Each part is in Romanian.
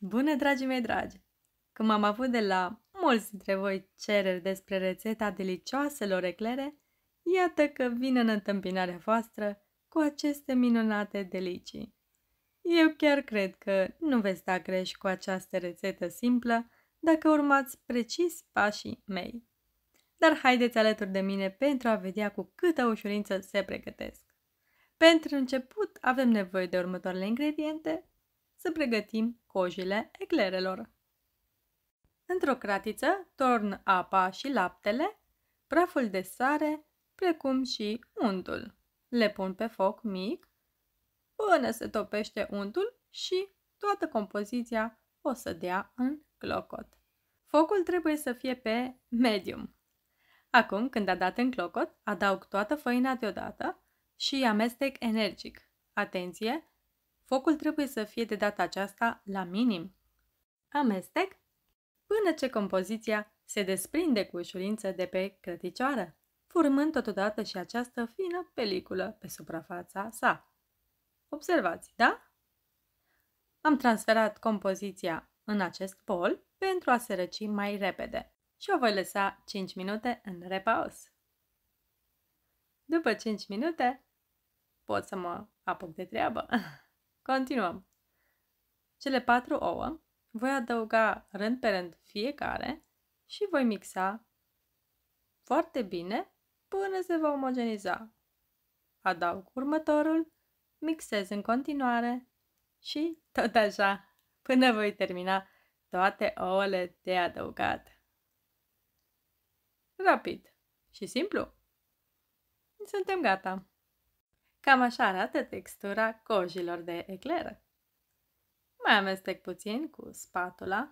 Bună, dragii mei dragi! Când am avut de la mulți dintre voi cereri despre rețeta delicioaselor eclere, iată că vin în întâmpinarea voastră cu aceste minunate delicii. Eu chiar cred că nu veți da greș cu această rețetă simplă dacă urmați precis pașii mei. Dar haideți alături de mine pentru a vedea cu câtă ușurință se pregătesc. Pentru început avem nevoie de următoarele ingrediente să pregătim cojile eclerelor. Într-o cratiță torn apa și laptele, praful de sare, precum și untul. Le pun pe foc mic până se topește untul și toată compoziția o să dea în clocot. Focul trebuie să fie pe medium. Acum, când a dat în clocot, adaug toată făina deodată și amestec energic. Atenție, Focul trebuie să fie de data aceasta la minim. Amestec până ce compoziția se desprinde cu ușurință de pe crăticioară, formând totodată și această fină peliculă pe suprafața sa. Observați, da? Am transferat compoziția în acest bol pentru a se răci mai repede și o voi lăsa 5 minute în repaus. După 5 minute pot să mă apuc de treabă. Continuăm. Cele patru ouă voi adăuga rând pe rând fiecare și voi mixa foarte bine până se va omogeniza. Adaug următorul, mixez în continuare și tot așa până voi termina toate ouăle de adăugat. Rapid și simplu. Suntem gata! Cam așa arată textura cojilor de ecleră. Mai amestec puțin cu spatula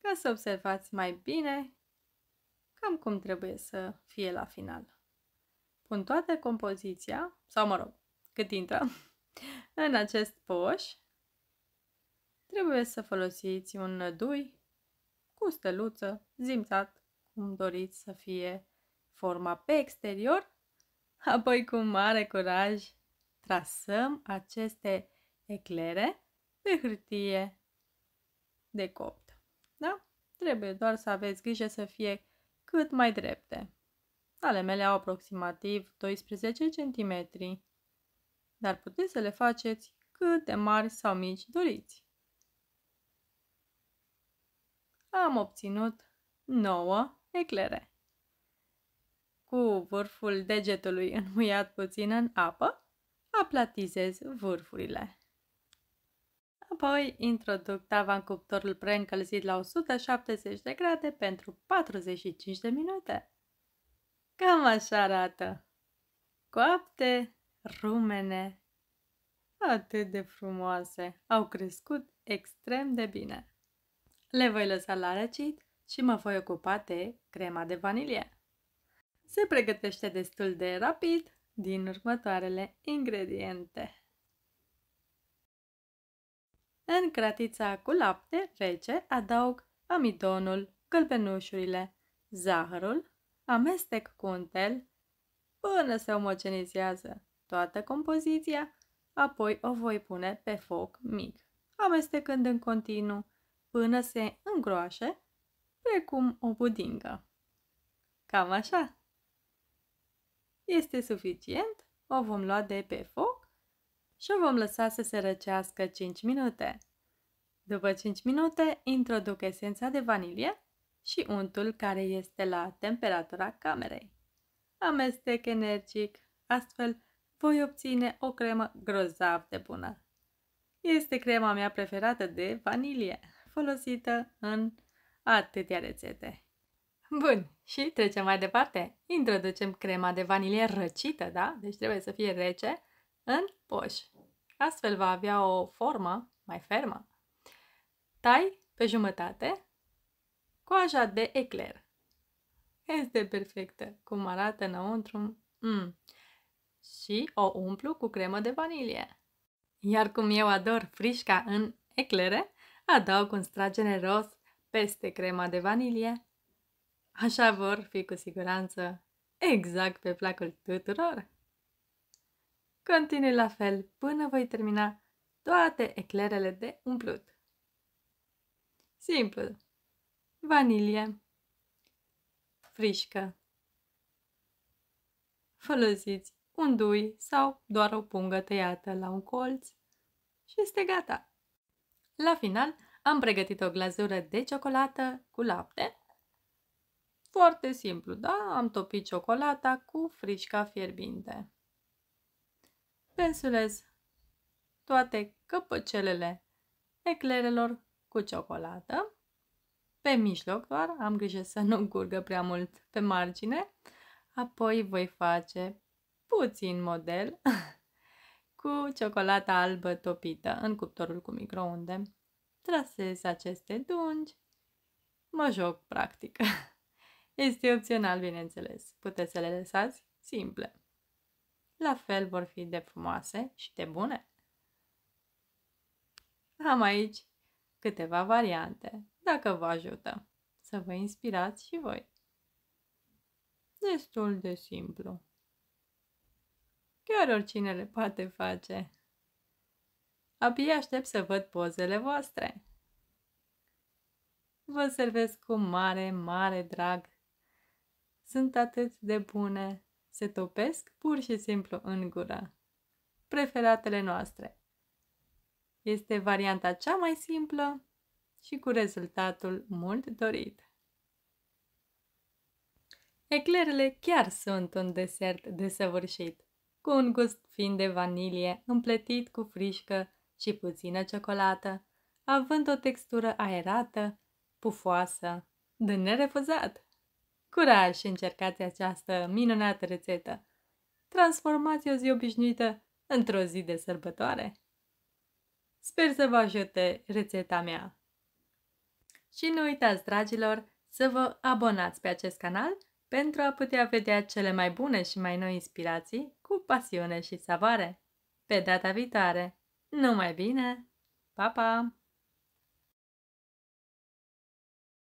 ca să observați mai bine cam cum trebuie să fie la final. Pun toată compoziția, sau mă rog, cât intră, în acest poș. Trebuie să folosiți un nădui cu steluță, zimțat, cum doriți să fie forma pe exterior Apoi, cu mare curaj, trasăm aceste eclere pe hârtie de copt. Da? Trebuie doar să aveți grijă să fie cât mai drepte. Ale mele au aproximativ 12 cm, dar puteți să le faceți cât de mari sau mici doriți. Am obținut 9 eclere cu vârful degetului înmuiat puțin în apă, aplatizez vârfurile. Apoi introduc tava în cuptorul preîncălzit la 170 de grade pentru 45 de minute. Cam așa arată. Coapte, rumene, atât de frumoase, au crescut extrem de bine. Le voi lăsa la răcit și mă voi ocupa de crema de vanilie se pregătește destul de rapid din următoarele ingrediente. În cratița cu lapte rece adaug amidonul, gălbenușurile, zahărul, amestec cu un tel până se omogenizează toată compoziția, apoi o voi pune pe foc mic, amestecând în continuu până se îngroașe, precum o budingă. Cam așa! Este suficient, o vom lua de pe foc și o vom lăsa să se răcească 5 minute. După 5 minute, introduc esența de vanilie și untul care este la temperatura camerei. Amestec energic, astfel voi obține o cremă grozav de bună. Este crema mea preferată de vanilie, folosită în atâtea rețete. Bun, și trecem mai departe. Introducem crema de vanilie răcită, da? Deci trebuie să fie rece în poș. Astfel va avea o formă mai fermă. Tai pe jumătate coaja de ecler. Este perfectă cum arată înăuntru. Mm. Și o umplu cu cremă de vanilie. Iar cum eu ador frișca în eclere, adaug un strat generos peste crema de vanilie Așa vor fi cu siguranță exact pe placul tuturor. Continui la fel până voi termina toate eclerele de umplut. Simplu. Vanilie. Frișcă. Folosiți un dui sau doar o pungă tăiată la un colț și este gata. La final, am pregătit o glazură de ciocolată cu lapte foarte simplu, da? Am topit ciocolata cu frișca fierbinte. Pensulez toate căpăcelele eclerelor cu ciocolată. Pe mijloc doar, am grijă să nu curgă prea mult pe margine. Apoi voi face puțin model cu ciocolata albă topită în cuptorul cu microunde. Trasez aceste dungi, mă joc practic. Este opțional, bineînțeles. Puteți să le lăsați simple. La fel vor fi de frumoase și de bune. Am aici câteva variante, dacă vă ajută, să vă inspirați și voi. Destul de simplu. Chiar oricine le poate face. Abia aștept să văd pozele voastre. Vă servesc cu mare, mare drag sunt atât de bune, se topesc pur și simplu în gură. Preferatele noastre. Este varianta cea mai simplă și cu rezultatul mult dorit. Eclerele chiar sunt un desert desăvârșit, cu un gust fin de vanilie împletit cu frișcă și puțină ciocolată, având o textură aerată, pufoasă, de nerefuzat. Curaj și încercați această minunată rețetă. Transformați o zi obișnuită într-o zi de sărbătoare. Sper să vă ajute rețeta mea. Și nu uitați, dragilor, să vă abonați pe acest canal pentru a putea vedea cele mai bune și mai noi inspirații cu pasiune și savoare. Pe data viitoare! Numai bine! Pa, pa!